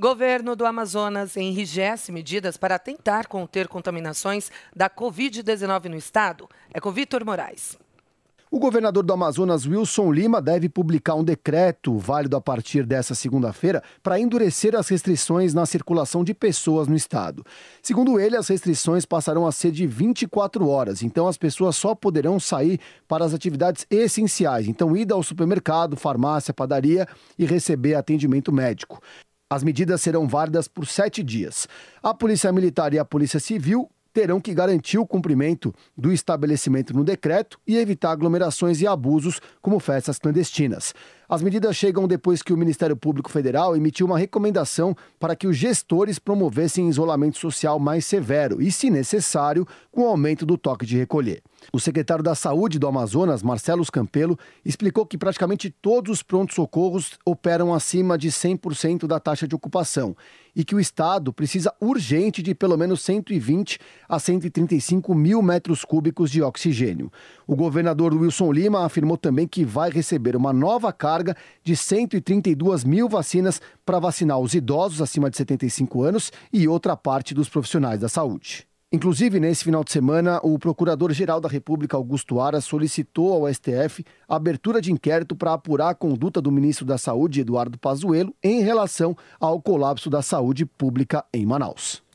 Governo do Amazonas enrijece medidas para tentar conter contaminações da Covid-19 no estado. É com Vitor Moraes. O governador do Amazonas, Wilson Lima, deve publicar um decreto, válido a partir dessa segunda-feira, para endurecer as restrições na circulação de pessoas no estado. Segundo ele, as restrições passarão a ser de 24 horas, então as pessoas só poderão sair para as atividades essenciais, então ida ao supermercado, farmácia, padaria e receber atendimento médico. As medidas serão válidas por sete dias. A Polícia Militar e a Polícia Civil terão que garantir o cumprimento do estabelecimento no decreto e evitar aglomerações e abusos, como festas clandestinas. As medidas chegam depois que o Ministério Público Federal emitiu uma recomendação para que os gestores promovessem isolamento social mais severo e, se necessário, com o aumento do toque de recolher. O secretário da Saúde do Amazonas, Marcelo Campelo, explicou que praticamente todos os prontos-socorros operam acima de 100% da taxa de ocupação e que o Estado precisa urgente de pelo menos 120 a 135 mil metros cúbicos de oxigênio. O governador Wilson Lima afirmou também que vai receber uma nova carga de 132 mil vacinas para vacinar os idosos acima de 75 anos e outra parte dos profissionais da saúde. Inclusive, nesse final de semana, o Procurador-Geral da República, Augusto Aras, solicitou ao STF a abertura de inquérito para apurar a conduta do ministro da Saúde, Eduardo Pazuello, em relação ao colapso da saúde pública em Manaus.